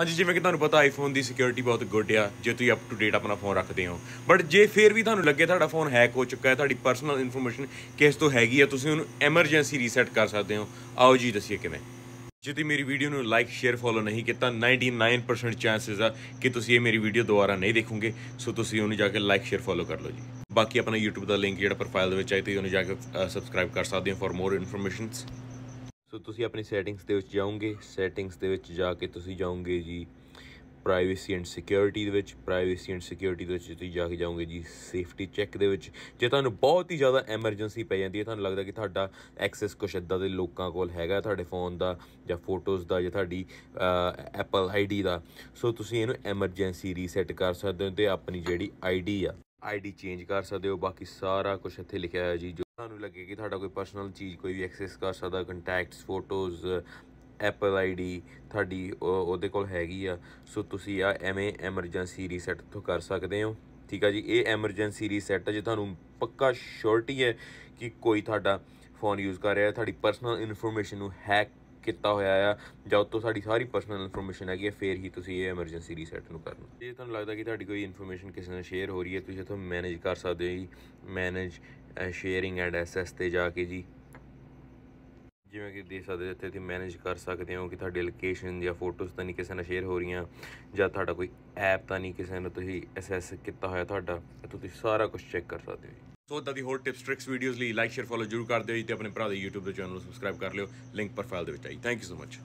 ਹਾਂਜੀ ਜਿਵੇਂ ਕਿ ਤੁਹਾਨੂੰ ਪਤਾ ਆਈਫੋਨ ਦੀ ਸਿਕਿਉਰਿਟੀ ਬਹੁਤ ਗੁੱਡ ਆ ਜੇ ਤੁਸੀਂ ਅਪ ਟੂ ਡੇਟ ਆਪਣਾ ਫੋਨ ਰੱਖਦੇ ਹੋ ਬਟ ਜੇ ਫੇਰ ਵੀ ਤੁਹਾਨੂੰ ਲੱਗੇ ਤੁਹਾਡਾ ਫੋਨ ਹੈਕ ਹੋ ਚੁੱਕਾ ਹੈ ਤੁਹਾਡੀ ਪਰਸਨਲ ਇਨਫੋਰਮੇਸ਼ਨ ਕਿਸ ਤੋਂ ਹੈਗੀ ਆ ਤੁਸੀਂ ਉਹਨੂੰ ਐਮਰਜੈਂਸੀ ਰੀਸੈਟ ਕਰ ਸਕਦੇ ਹੋ ਆਓ ਜੀ ਦੱਸਿਓ ਕਿਵੇਂ ਜੇ ਤੁਸੀਂ ਮੇਰੀ ਵੀਡੀਓ ਨੂੰ ਲਾਈਕ ਸ਼ੇਅਰ ਫੋਲੋ ਨਹੀਂ ਕੀਤਾ 99% ਚਾਂਸਸ ਆ ਕਿ ਤੁਸੀਂ ਇਹ ਮੇਰੀ ਵੀਡੀਓ ਦੁਬਾਰਾ ਨਹੀਂ ਦੇਖੋਗੇ ਸੋ ਤੁਸੀਂ ਉਹਨੂੰ ਜਾ ਕੇ ਲਾਈਕ ਸ਼ੇਅਰ ਫੋਲੋ ਕਰ ਲਓ ਜੀ ਬਾਕੀ ਆਪਣਾ YouTube ਦਾ ਲਿੰਕ ਜਿਹੜਾ ਪ੍ਰੋਫਾਈਲ ਦੇ ਵਿੱਚ ਆਇਆ ਤੇ ਉਹਨੂੰ ਜਾ ਕੇ ਸਬਸਕ੍ਰਾਈਬ ਕਰ ਸਕਦੇ ਹੋ ਫॉर ਮੋਰ ਇਨਫੋਰਮੇਸ਼ਨਸ ਸੋ ਤੁਸੀਂ ਆਪਣੀ ਸੈਟਿੰਗਸ ਦੇ ਵਿੱਚ ਜਾਓਗੇ ਸੈਟਿੰਗਸ ਦੇ ਵਿੱਚ ਜਾ ਕੇ ਤੁਸੀਂ ਜਾਓਗੇ ਜੀ ਪ੍ਰਾਈਵੇਸੀ ਐਂਡ ਸਿਕਿਉਰਿਟੀ ਦੇ ਵਿੱਚ ਪ੍ਰਾਈਵੇਸੀ ਐਂਡ ਸਿਕਿਉਰਿਟੀ ਦੇ ਵਿੱਚ ਤੁਸੀਂ ਜਾ ਕੇ ਜਾਓਗੇ ਜੀ ਸੇਫਟੀ ਚੈੱਕ ਦੇ ਵਿੱਚ ਜੇ ਤੁਹਾਨੂੰ ਬਹੁਤ ਹੀ ਜ਼ਿਆਦਾ ਐਮਰਜੈਂਸੀ ਪੈ ਜਾਂਦੀ ਹੈ ਤੁਹਾਨੂੰ ਲੱਗਦਾ ਕਿ ਤੁਹਾਡਾ ਐਕਸੈਸ ਕੁਛ ਇਦਾਂ ਦੇ ਲੋਕਾਂ ਕੋਲ ਹੈਗਾ ਤੁਹਾਡੇ ਫੋਨ ਦਾ ਜਾਂ ਫੋਟੋਜ਼ ਦਾ ਜਾਂ ਤੁਹਾਡੀ ਐਪਲ ਆਈਡੀ ਦਾ ਸੋ ਤੁਸੀਂ ਇਹਨੂੰ ਐਮਰਜੈਂਸੀ ਰੀਸੈਟ ਕਰ ਸਕਦੇ ਹੋ ਤੇ ਆਪਣੀ ਜਿਹੜੀ ਆਈਡੀ ਆ ਆਈਡੀ ਚੇਂਜ ਕਰ ਸਕਦੇ ਹੋ ਬਾਕੀ ਸਾਰਾ ਕੁਝ ਇੱਥੇ ਲਿਖਿਆ ਹੋਇਆ ਜੀ ਜੋ ਤੁਹਾਨੂੰ ਲੱਗੇ ਕਿ ਤੁਹਾਡਾ ਕੋਈ ਪਰਸਨਲ ਚੀਜ਼ ਕੋਈ ਵੀ ਐਕਸੈਸ ਕਰ ਸਕਦਾ ਕੰਟੈਕਟਸ ਫੋਟੋਜ਼ ਐਪਲ ਆਈਡੀ ਤੁਹਾਡੀ ਉਹਦੇ ਕੋਲ ਹੈਗੀ ਆ ਸੋ ਤੁਸੀਂ ਆ ਐਵੇਂ ਐਮਰਜੈਂਸੀ ਰੀਸੈਟ ਤੋਂ ਕਰ ਸਕਦੇ ਹੋ ਠੀਕ ਆ ਜੀ ਇਹ ਐਮਰਜੈਂਸੀ ਰੀਸੈਟ ਹੈ ਜੇ ਤੁਹਾਨੂੰ ਪੱਕਾ ਸ਼ੋਰਟੀ ਹੈ ਕਿ ਕੋਈ ਤੁਹਾਡਾ ਫੋਨ ਯੂਜ਼ ਕਰ ਰਿਹਾ ਹੈ ਤੁਹਾਡੀ ਪਰਸਨਲ ਇਨਫੋਰਮੇਸ਼ਨ ਨੂੰ ਹੈਕ ਕੀਤਾ ਹੋਇਆ ਆ ਜਾਂ ਤੋਂ ਸਾਡੀ ਸਾਰੀ ਪਰਸਨਲ ਇਨਫੋਰਮੇਸ਼ਨ ਹੈਗੀ ਹੈ ਫੇਰ ਹੀ ਤੁਸੀਂ ਇਹ ਐਮਰਜੈਂਸੀ ਰੀਸੈਟ ਨੂੰ ਕਰਨਾ ਜੇ ਤੁਹਾਨੂੰ ਲੱਗਦਾ ਕਿ ਤੁਹਾਡੀ ਕੋਈ ਇਨਫੋਰਮੇਸ਼ਨ ਕਿਸੇ ਨਾਲ ਸ਼ੇਅਰ ਹੋ ਰਹੀ ਹੈ ਤੁਸੀਂ ਇਥੋਂ ਮੈਨੇਜ ਕਰ ਸਕਦੇ ਹੋ ਮੈਨੇਜ ਸ਼ੇਅਰਿੰਗ ਐਂਡ ਐਸਐਸ ਤੇ ਜਾ ਕੇ ਜੀ ਜਿਵੇਂ ਕਿ ਦੇਖ ਸਕਦੇ ਹੋ ਇੱਥੇ ਤੁਸੀਂ ਮੈਨੇਜ ਕਰ ਸਕਦੇ ਹੋ ਕਿ ਤੁਹਾਡੀ ਲੋਕੇਸ਼ਨ ਜਾਂ ਫੋਟੋਸ ਤਾਂ ਨਹੀਂ ਕਿਸੇ ਨਾਲ ਸ਼ੇਅਰ ਹੋ ਰਹੀਆਂ ਜਾਂ ਤੁਹਾਡਾ ਕੋਈ ਐਪ ਤਾਂ ਨਹੀਂ ਕਿਸੇ ਨਾਲ ਤੁਸੀਂ ਐਸਐਸ ਕੀਤਾ ਹੋਇਆ ਤੁਹਾਡਾ ਤੁਸੀਂ ਸਾਰਾ ਕੁਝ ਚੈੱਕ ਕਰ ਸਕਦੇ ਹੋ ਸੋ ਇਦਾਂ ਦੀ ਹੋਰ ਟਿਪਸ ਟ੍ਰਿਕਸ ਵੀਡੀਓਜ਼ ਲਈ ਲਾਈਕ ਸ਼ੇਅਰ ਫੋਲੋ ਜਰੂਰ ਕਰ ਦਿਓ ਜੀ ਤੇ ਆਪਣੇ ਭਰਾ ਦੇ YouTube ਦੇ ਚੈਨਲ ਨੂੰ ਸਬਸਕ੍ਰਾਈਬ ਕਰ ਲਿਓ ਲਿੰਕ ਪ੍ਰੋਫਾਈਲ ਦੇ ਵਿੱਚ ਆਈ ਥੈਂਕ ਯੂ ਸੋ ਮਚ